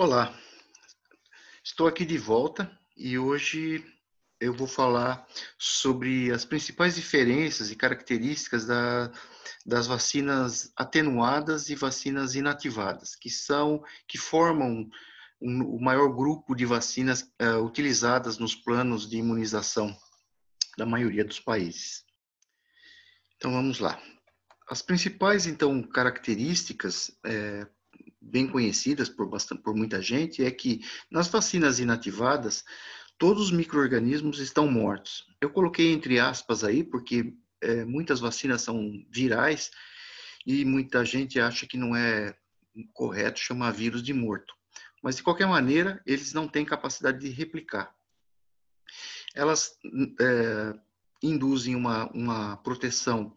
Olá, estou aqui de volta e hoje eu vou falar sobre as principais diferenças e características da, das vacinas atenuadas e vacinas inativadas, que são que formam um, o maior grupo de vacinas uh, utilizadas nos planos de imunização da maioria dos países. Então vamos lá. As principais então características é, bem conhecidas por, bastante, por muita gente, é que nas vacinas inativadas, todos os micro-organismos estão mortos. Eu coloquei entre aspas aí, porque é, muitas vacinas são virais e muita gente acha que não é correto chamar vírus de morto. Mas, de qualquer maneira, eles não têm capacidade de replicar. Elas é, induzem uma, uma proteção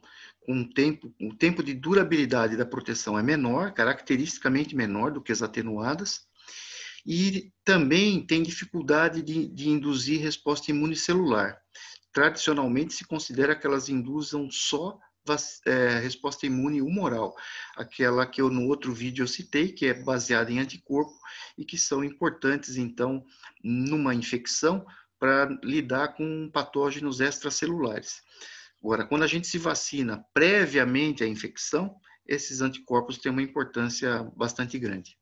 um tempo, o tempo de durabilidade da proteção é menor, caracteristicamente menor do que as atenuadas, e também tem dificuldade de, de induzir resposta imunicelular. Tradicionalmente se considera que elas induzam só é, resposta imune humoral, aquela que eu no outro vídeo eu citei, que é baseada em anticorpo e que são importantes, então, numa infecção para lidar com patógenos extracelulares. Agora, quando a gente se vacina previamente à infecção, esses anticorpos têm uma importância bastante grande.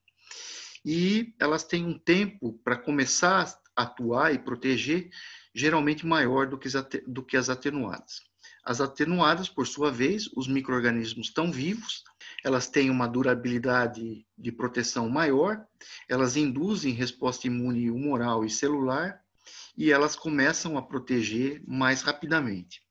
E elas têm um tempo para começar a atuar e proteger geralmente maior do que as atenuadas. As atenuadas, por sua vez, os micro-organismos estão vivos, elas têm uma durabilidade de proteção maior, elas induzem resposta imune humoral e celular e elas começam a proteger mais rapidamente.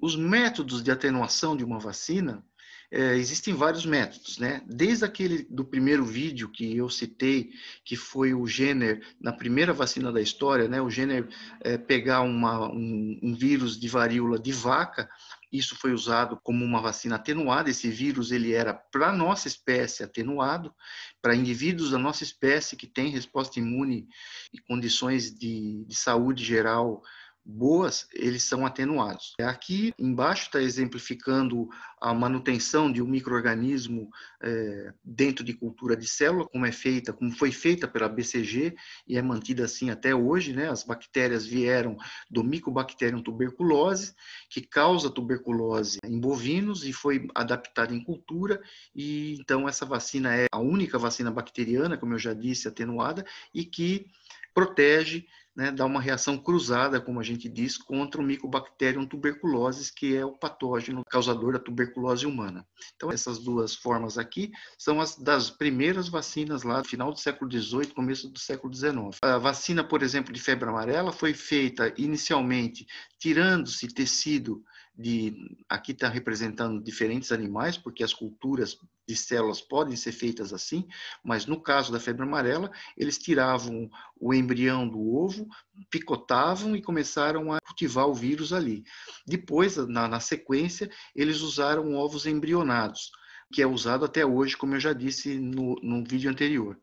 Os métodos de atenuação de uma vacina, é, existem vários métodos, né? Desde aquele do primeiro vídeo que eu citei, que foi o Jenner, na primeira vacina da história, né? O Jenner é, pegar uma, um, um vírus de varíola de vaca, isso foi usado como uma vacina atenuada. Esse vírus ele era para nossa espécie atenuado, para indivíduos da nossa espécie que têm resposta imune e condições de, de saúde geral boas, eles são atenuados. É, aqui embaixo está exemplificando a manutenção de um microorganismo é, dentro de cultura de célula, como é feita, como foi feita pela BCG e é mantida assim até hoje, né? As bactérias vieram do Mycobacterium tuberculose, que causa tuberculose em bovinos e foi adaptada em cultura e então essa vacina é a única vacina bacteriana, como eu já disse, atenuada e que protege né, dá uma reação cruzada, como a gente diz, contra o Mycobacterium tuberculosis, que é o patógeno causador da tuberculose humana. Então, essas duas formas aqui são as das primeiras vacinas lá final do século XVIII, começo do século XIX. A vacina, por exemplo, de febre amarela foi feita inicialmente tirando-se tecido de aqui está representando diferentes animais, porque as culturas de células podem ser feitas assim, mas no caso da febre amarela, eles tiravam o embrião do ovo, picotavam e começaram a cultivar o vírus ali. Depois, na, na sequência, eles usaram ovos embrionados, que é usado até hoje, como eu já disse no, no vídeo anterior.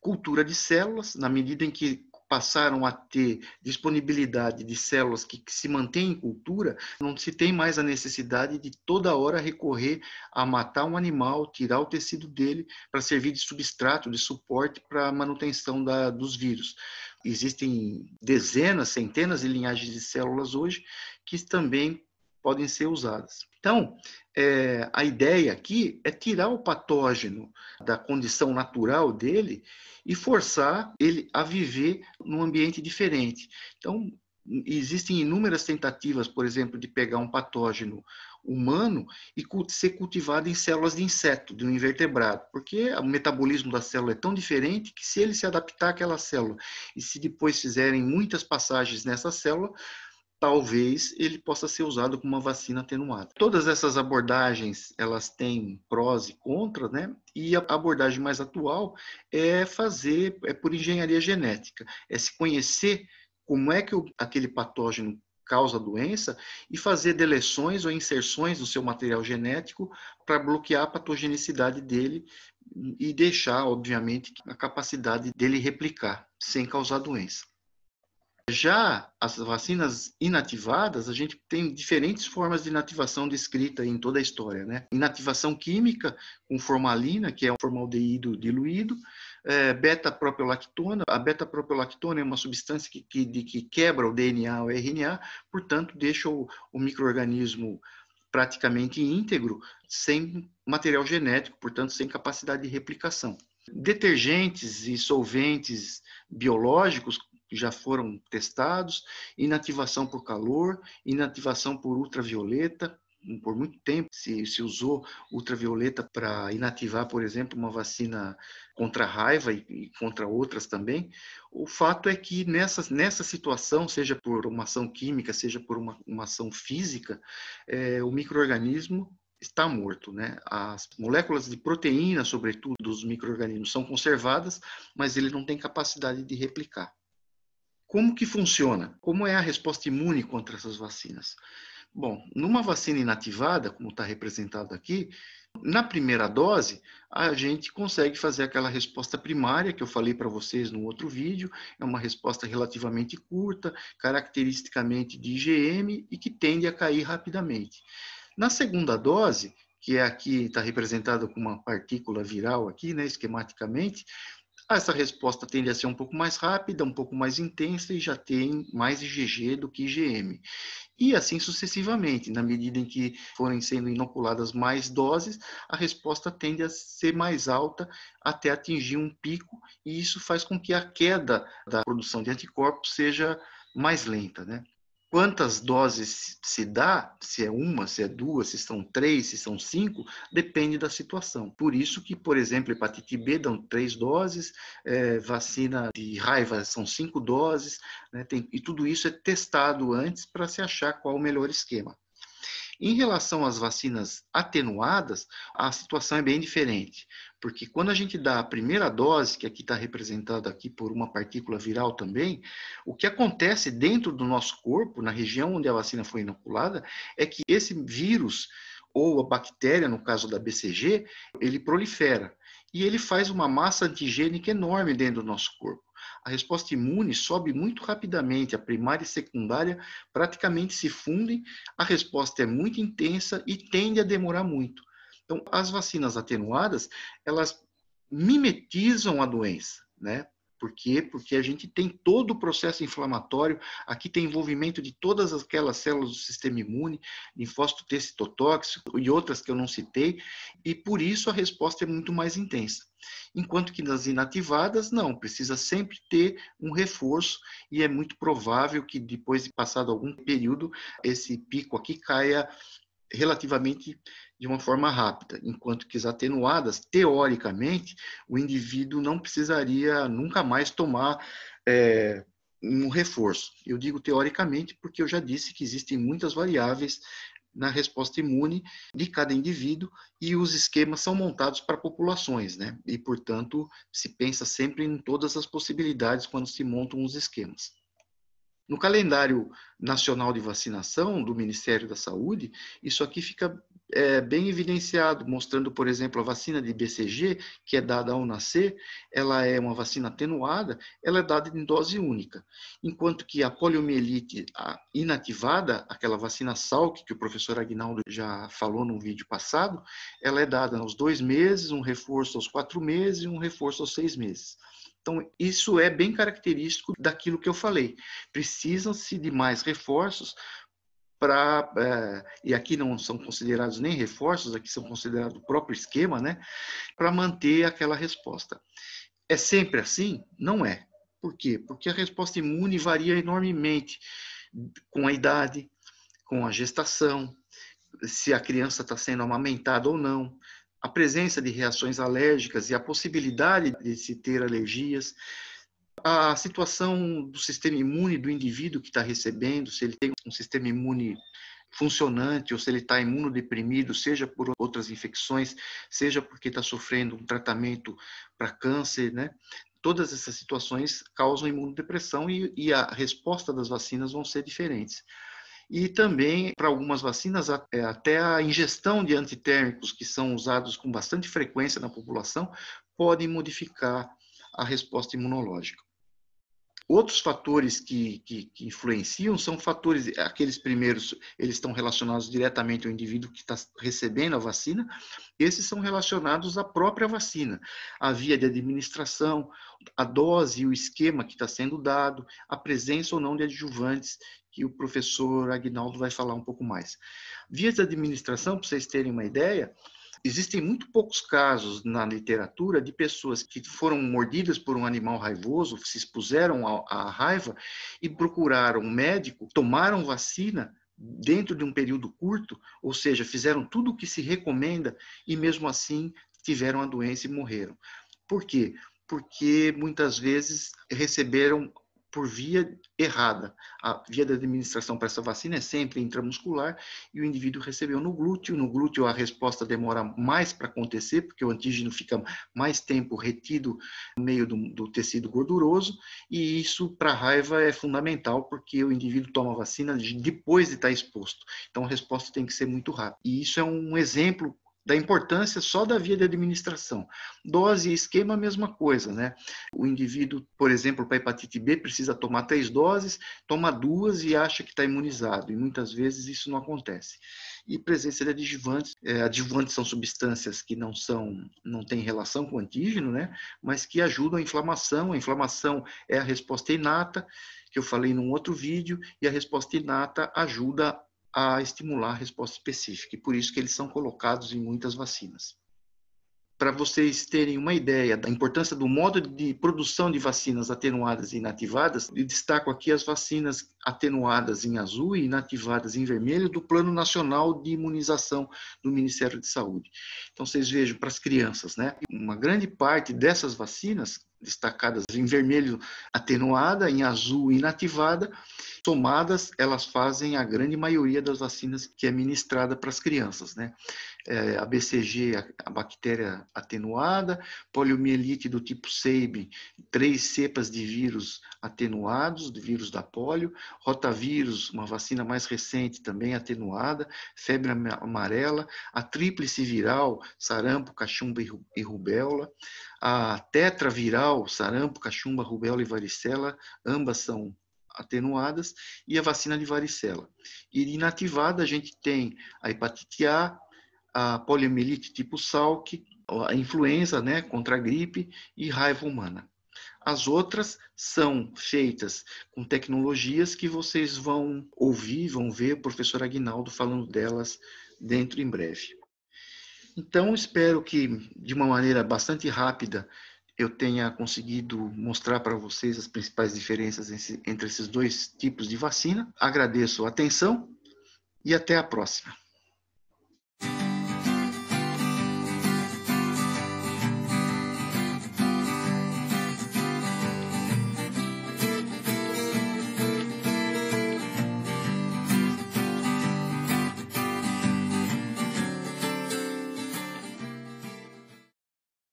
Cultura de células, na medida em que passaram a ter disponibilidade de células que, que se mantêm em cultura, não se tem mais a necessidade de toda hora recorrer a matar um animal, tirar o tecido dele para servir de substrato, de suporte para a manutenção da, dos vírus. Existem dezenas, centenas de linhagens de células hoje que também podem ser usadas. Então, é, a ideia aqui é tirar o patógeno da condição natural dele e forçar ele a viver num ambiente diferente. Então, existem inúmeras tentativas, por exemplo, de pegar um patógeno humano e ser cultivado em células de inseto, de um invertebrado, porque o metabolismo da célula é tão diferente que se ele se adaptar àquela célula e se depois fizerem muitas passagens nessa célula, talvez ele possa ser usado como uma vacina atenuada. Todas essas abordagens, elas têm prós e contras, né? E a abordagem mais atual é fazer, é por engenharia genética, é se conhecer como é que o, aquele patógeno causa a doença e fazer deleções ou inserções no seu material genético para bloquear a patogenicidade dele e deixar, obviamente, a capacidade dele replicar sem causar doença. Já as vacinas inativadas, a gente tem diferentes formas de inativação descrita em toda a história, né? Inativação química com formalina, que é um formaldeído diluído, é, beta-propiolactona. A beta-propiolactona é uma substância que, que, de, que quebra o DNA, o RNA, portanto, deixa o, o microorganismo praticamente íntegro, sem material genético, portanto, sem capacidade de replicação. Detergentes e solventes biológicos que já foram testados, inativação por calor, inativação por ultravioleta. Por muito tempo se, se usou ultravioleta para inativar, por exemplo, uma vacina contra a raiva e, e, contra outras também. O fato é que nessa, nessa situação, seja por uma ação química, seja por uma, uma ação física, é, o microorganismo está morto, né? As moléculas de proteína, sobretudo dos microorganismos, são conservadas, mas ele não tem capacidade de replicar. Como que funciona? Como é a resposta imune contra essas vacinas? Bom, numa vacina inativada, como está representado aqui, na primeira dose, a gente consegue fazer aquela resposta primária que eu falei para vocês no outro vídeo, é uma resposta relativamente curta, caracteristicamente de IgM e que tende a cair rapidamente. Na segunda dose, que é aqui está representada com uma partícula viral aqui, né, esquematicamente, ah, essa resposta tende a ser um pouco mais rápida, um pouco mais intensa e já tem mais IgG do que IgM. E assim sucessivamente, na medida em que forem sendo inoculadas mais doses, a resposta tende a ser mais alta até atingir um pico, e isso faz com que a queda da produção de anticorpos seja mais lenta, né? Quantas doses se dá, se é uma, se é duas, se são três, se são cinco, depende da situação. Por isso que, por exemplo, hepatite B dão três doses, é, vacina de raiva são cinco doses, né, tem, e tudo isso é testado antes para se achar qual o melhor esquema. Em relação às vacinas atenuadas, a situação é bem diferente. Porque quando a gente dá a primeira dose, que aqui está representada aqui por uma partícula viral também, o que acontece dentro do nosso corpo, na região onde a vacina foi inoculada, é que esse vírus ou a bactéria, no caso da BCG, ele prolifera e ele faz uma massa antigênica enorme dentro do nosso corpo. A resposta imune sobe muito rapidamente, a primária e secundária praticamente se fundem, a resposta é muito intensa e tende a demorar muito. Então, as vacinas atenuadas, elas mimetizam a doença, né? Por quê? Porque a gente tem todo o processo inflamatório, aqui tem envolvimento de todas aquelas células do sistema imune, linfócito T citotóxico e outras que eu não citei, e por isso a resposta é muito mais intensa. Enquanto que nas inativadas, não, precisa sempre ter um reforço e é muito provável que depois de passado algum período, esse pico aqui caia relativamente de uma forma rápida, enquanto que as atenuadas, teoricamente, o indivíduo não precisaria nunca mais tomar é, um reforço. Eu digo teoricamente porque eu já disse que existem muitas variáveis na resposta imune de cada indivíduo e os esquemas são montados para populações, né? E, portanto, se pensa sempre em todas as possibilidades quando se montam os esquemas. No calendário nacional de vacinação do Ministério da Saúde, isso aqui fica é, bem evidenciado, mostrando, por exemplo, a vacina de BCG, que é dada ao nascer, ela é uma vacina atenuada, ela é dada em dose única. Enquanto que a poliomielite inativada, aquela vacina Salk, que o professor Agnaldo já falou num vídeo passado, ela é dada aos dois meses, um reforço aos quatro meses e um reforço aos seis meses. Então, isso é bem característico daquilo que eu falei. Precisam-se de mais reforços para é, e aqui não são considerados nem reforços, aqui são considerados o próprio esquema, né, para manter aquela resposta. É sempre assim? Não é. Por quê? Porque a resposta imune varia enormemente com a idade, com a gestação, se a criança está sendo amamentada ou não, a presença de reações alérgicas e a possibilidade de se ter alergias, a situação do sistema imune do indivíduo que está recebendo, se ele tem um sistema imune funcionante ou se ele está imunodeprimido, seja por outras infecções, seja porque está sofrendo um tratamento para câncer, né? Todas essas situações causam imunodepressão e, e a resposta das vacinas vão ser diferentes e também para algumas vacinas é, até a ingestão de antitérmicos que são usados com bastante frequência na população podem modificar a resposta imunológica. Outros fatores que, que, que, influenciam são fatores, aqueles primeiros, eles estão relacionados diretamente ao indivíduo que está recebendo a vacina, esses são relacionados à própria vacina, a via de administração, a dose e o esquema que está sendo dado, a presença ou não de adjuvantes, que o professor Agnaldo vai falar um pouco mais. Vias de administração, para vocês terem uma ideia, Existem muito poucos casos na literatura de pessoas que foram mordidas por um animal raivoso, se expuseram à raiva e procuraram um médico, tomaram vacina dentro de um período curto, ou seja, fizeram tudo o que se recomenda e mesmo assim tiveram a doença e morreram. Por quê? Porque muitas vezes receberam por via errada. A via da administração para essa vacina é sempre intramuscular e o indivíduo recebeu no glúteo. No glúteo a resposta demora mais para acontecer, porque o antígeno fica mais tempo retido no meio do, do tecido gorduroso e isso para raiva é fundamental, porque o indivíduo toma a vacina depois de estar exposto. Então a resposta tem que ser muito rápida. E isso é um exemplo da importância só da via de administração. Dose e esquema, a mesma coisa, né? O indivíduo, por exemplo, para hepatite B, precisa tomar três doses, toma duas e acha que está imunizado, e muitas vezes isso não acontece. E presença de adjuvantes, é, adjuvantes são substâncias que não são, não têm relação com o antígeno, né? Mas que ajudam a inflamação, a inflamação é a resposta inata, que eu falei num outro vídeo, e a resposta inata ajuda a estimular a resposta específica, e por isso que eles são colocados em muitas vacinas para vocês terem uma ideia da importância do modo de produção de vacinas atenuadas e inativadas, destaco aqui as vacinas atenuadas em azul e inativadas em vermelho do Plano Nacional de Imunização do Ministério de Saúde. Então vocês vejam para as crianças, né? Uma grande parte dessas vacinas destacadas em vermelho atenuada, em azul inativada, somadas, elas fazem a grande maioria das vacinas que é ministrada para as crianças, né? é, a BCG, a, a, bactéria atenuada, poliomielite do tipo Seib, três cepas de vírus atenuados, de vírus da polio, rotavírus, uma vacina mais recente também atenuada, febre amarela, a tríplice viral, sarampo, cachumba e rubéola, a tetraviral, sarampo, cachumba, rubéola e varicela, ambas são atenuadas, e a vacina de varicela. E inativada a gente tem a hepatite A, a poliomielite tipo SALC, a influenza, né, contra a gripe e raiva humana. As outras são feitas com tecnologias que vocês vão ouvir, vão ver o professor Aguinaldo falando delas dentro em breve. Então, espero que de uma maneira bastante rápida eu tenha conseguido mostrar para vocês as principais diferenças entre esses dois tipos de vacina. Agradeço a atenção e até a próxima.